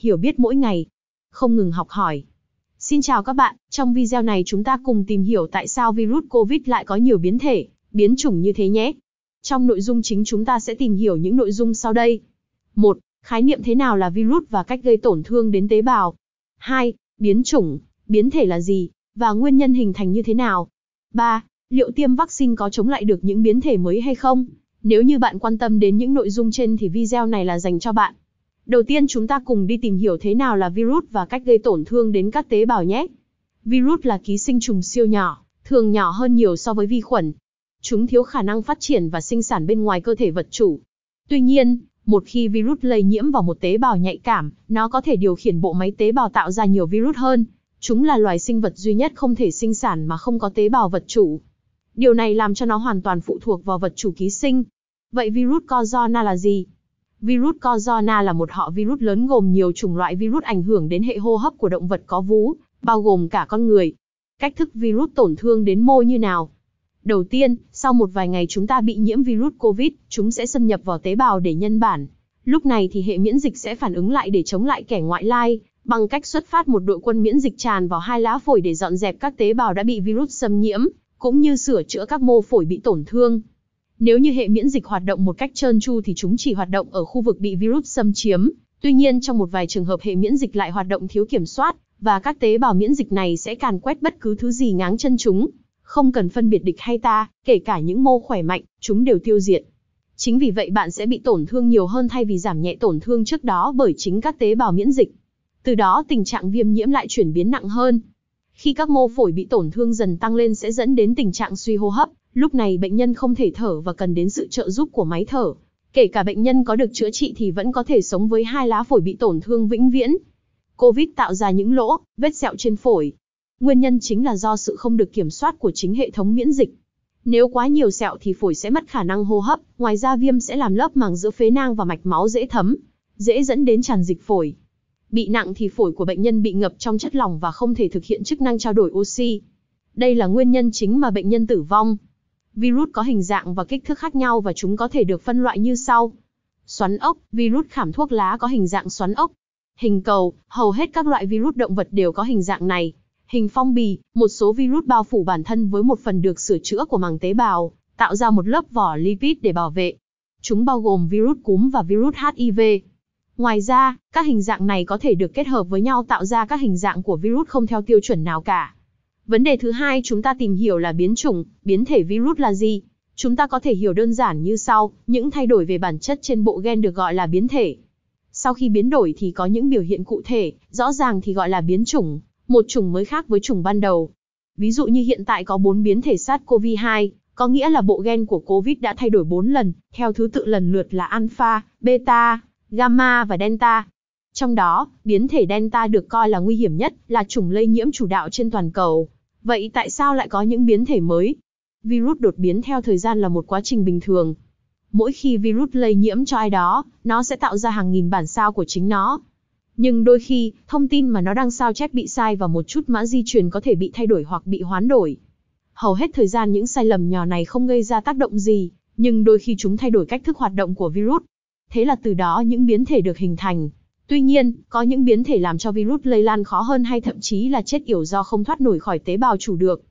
hiểu biết mỗi ngày, không ngừng học hỏi. Xin chào các bạn, trong video này chúng ta cùng tìm hiểu tại sao virus COVID lại có nhiều biến thể, biến chủng như thế nhé. Trong nội dung chính chúng ta sẽ tìm hiểu những nội dung sau đây. 1. Khái niệm thế nào là virus và cách gây tổn thương đến tế bào. 2. Biến chủng, biến thể là gì, và nguyên nhân hình thành như thế nào. 3. Liệu tiêm vaccine có chống lại được những biến thể mới hay không? Nếu như bạn quan tâm đến những nội dung trên thì video này là dành cho bạn. Đầu tiên chúng ta cùng đi tìm hiểu thế nào là virus và cách gây tổn thương đến các tế bào nhé. Virus là ký sinh trùng siêu nhỏ, thường nhỏ hơn nhiều so với vi khuẩn. Chúng thiếu khả năng phát triển và sinh sản bên ngoài cơ thể vật chủ. Tuy nhiên, một khi virus lây nhiễm vào một tế bào nhạy cảm, nó có thể điều khiển bộ máy tế bào tạo ra nhiều virus hơn. Chúng là loài sinh vật duy nhất không thể sinh sản mà không có tế bào vật chủ. Điều này làm cho nó hoàn toàn phụ thuộc vào vật chủ ký sinh. Vậy virus corona là gì? Virus corona là một họ virus lớn gồm nhiều chủng loại virus ảnh hưởng đến hệ hô hấp của động vật có vú, bao gồm cả con người. Cách thức virus tổn thương đến mô như nào? Đầu tiên, sau một vài ngày chúng ta bị nhiễm virus COVID, chúng sẽ xâm nhập vào tế bào để nhân bản. Lúc này thì hệ miễn dịch sẽ phản ứng lại để chống lại kẻ ngoại lai, bằng cách xuất phát một đội quân miễn dịch tràn vào hai lá phổi để dọn dẹp các tế bào đã bị virus xâm nhiễm, cũng như sửa chữa các mô phổi bị tổn thương. Nếu như hệ miễn dịch hoạt động một cách trơn tru thì chúng chỉ hoạt động ở khu vực bị virus xâm chiếm, tuy nhiên trong một vài trường hợp hệ miễn dịch lại hoạt động thiếu kiểm soát, và các tế bào miễn dịch này sẽ càn quét bất cứ thứ gì ngáng chân chúng. Không cần phân biệt địch hay ta, kể cả những mô khỏe mạnh, chúng đều tiêu diệt. Chính vì vậy bạn sẽ bị tổn thương nhiều hơn thay vì giảm nhẹ tổn thương trước đó bởi chính các tế bào miễn dịch. Từ đó tình trạng viêm nhiễm lại chuyển biến nặng hơn. Khi các mô phổi bị tổn thương dần tăng lên sẽ dẫn đến tình trạng suy hô hấp, Lúc này bệnh nhân không thể thở và cần đến sự trợ giúp của máy thở. Kể cả bệnh nhân có được chữa trị thì vẫn có thể sống với hai lá phổi bị tổn thương vĩnh viễn. Covid tạo ra những lỗ, vết sẹo trên phổi. Nguyên nhân chính là do sự không được kiểm soát của chính hệ thống miễn dịch. Nếu quá nhiều sẹo thì phổi sẽ mất khả năng hô hấp, ngoài ra viêm sẽ làm lớp màng giữa phế nang và mạch máu dễ thấm, dễ dẫn đến tràn dịch phổi. Bị nặng thì phổi của bệnh nhân bị ngập trong chất lỏng và không thể thực hiện chức năng trao đổi oxy. Đây là nguyên nhân chính mà bệnh nhân tử vong, Virus có hình dạng và kích thước khác nhau và chúng có thể được phân loại như sau. Xoắn ốc, virus khảm thuốc lá có hình dạng xoắn ốc. Hình cầu, hầu hết các loại virus động vật đều có hình dạng này. Hình phong bì, một số virus bao phủ bản thân với một phần được sửa chữa của màng tế bào, tạo ra một lớp vỏ lipid để bảo vệ. Chúng bao gồm virus cúm và virus HIV. Ngoài ra, các hình dạng này có thể được kết hợp với nhau tạo ra các hình dạng của virus không theo tiêu chuẩn nào cả. Vấn đề thứ hai chúng ta tìm hiểu là biến chủng, biến thể virus là gì. Chúng ta có thể hiểu đơn giản như sau, những thay đổi về bản chất trên bộ gen được gọi là biến thể. Sau khi biến đổi thì có những biểu hiện cụ thể, rõ ràng thì gọi là biến chủng, một chủng mới khác với chủng ban đầu. Ví dụ như hiện tại có 4 biến thể SARS-CoV-2, có nghĩa là bộ gen của COVID đã thay đổi 4 lần, theo thứ tự lần lượt là alpha, beta, gamma và delta. Trong đó, biến thể delta được coi là nguy hiểm nhất, là chủng lây nhiễm chủ đạo trên toàn cầu, Vậy tại sao lại có những biến thể mới? Virus đột biến theo thời gian là một quá trình bình thường. Mỗi khi virus lây nhiễm cho ai đó, nó sẽ tạo ra hàng nghìn bản sao của chính nó. Nhưng đôi khi, thông tin mà nó đang sao chép bị sai và một chút mã di truyền có thể bị thay đổi hoặc bị hoán đổi. Hầu hết thời gian những sai lầm nhỏ này không gây ra tác động gì, nhưng đôi khi chúng thay đổi cách thức hoạt động của virus. Thế là từ đó những biến thể được hình thành, Tuy nhiên, có những biến thể làm cho virus lây lan khó hơn hay thậm chí là chết yểu do không thoát nổi khỏi tế bào chủ được.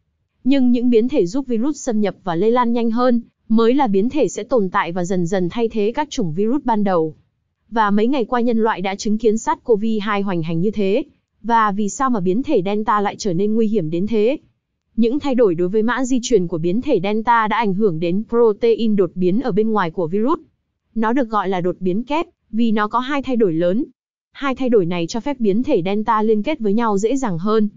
Nhưng những biến thể giúp virus xâm nhập và lây lan nhanh hơn, mới là biến thể sẽ tồn tại và dần dần thay thế các chủng virus ban đầu. Và mấy ngày qua nhân loại đã chứng kiến SARS-CoV-2 hoành hành như thế. Và vì sao mà biến thể Delta lại trở nên nguy hiểm đến thế? Những thay đổi đối với mã di truyền của biến thể Delta đã ảnh hưởng đến protein đột biến ở bên ngoài của virus. Nó được gọi là đột biến kép, vì nó có hai thay đổi lớn, Hai thay đổi này cho phép biến thể Delta liên kết với nhau dễ dàng hơn.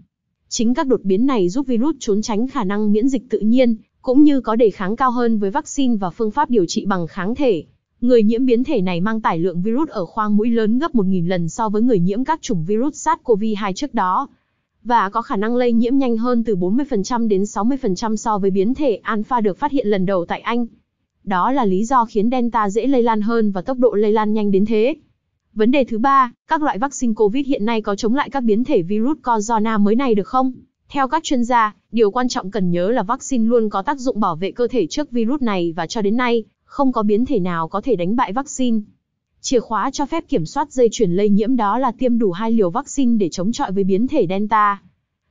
Chính các đột biến này giúp virus trốn tránh khả năng miễn dịch tự nhiên, cũng như có đề kháng cao hơn với vaccine và phương pháp điều trị bằng kháng thể. Người nhiễm biến thể này mang tải lượng virus ở khoang mũi lớn gấp 1.000 lần so với người nhiễm các chủng virus SARS-CoV-2 trước đó, và có khả năng lây nhiễm nhanh hơn từ 40% đến 60% so với biến thể Alpha được phát hiện lần đầu tại Anh. Đó là lý do khiến Delta dễ lây lan hơn và tốc độ lây lan nhanh đến thế. Vấn đề thứ ba, các loại vaccine COVID hiện nay có chống lại các biến thể virus corona mới này được không? Theo các chuyên gia, điều quan trọng cần nhớ là vaccine luôn có tác dụng bảo vệ cơ thể trước virus này và cho đến nay, không có biến thể nào có thể đánh bại vaccine. Chìa khóa cho phép kiểm soát dây chuyển lây nhiễm đó là tiêm đủ hai liều vaccine để chống chọi với biến thể Delta.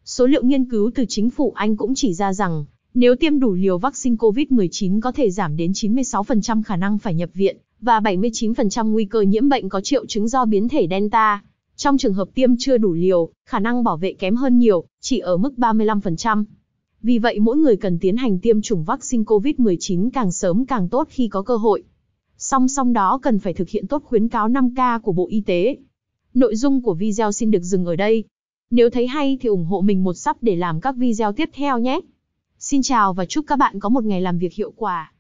Số liệu nghiên cứu từ chính phủ Anh cũng chỉ ra rằng, nếu tiêm đủ liều vaccine COVID-19 có thể giảm đến 96% khả năng phải nhập viện và 79% nguy cơ nhiễm bệnh có triệu chứng do biến thể Delta. Trong trường hợp tiêm chưa đủ liều, khả năng bảo vệ kém hơn nhiều, chỉ ở mức 35%. Vì vậy mỗi người cần tiến hành tiêm chủng vaccine COVID-19 càng sớm càng tốt khi có cơ hội. Song song đó cần phải thực hiện tốt khuyến cáo 5K của Bộ Y tế. Nội dung của video xin được dừng ở đây. Nếu thấy hay thì ủng hộ mình một sắp để làm các video tiếp theo nhé. Xin chào và chúc các bạn có một ngày làm việc hiệu quả.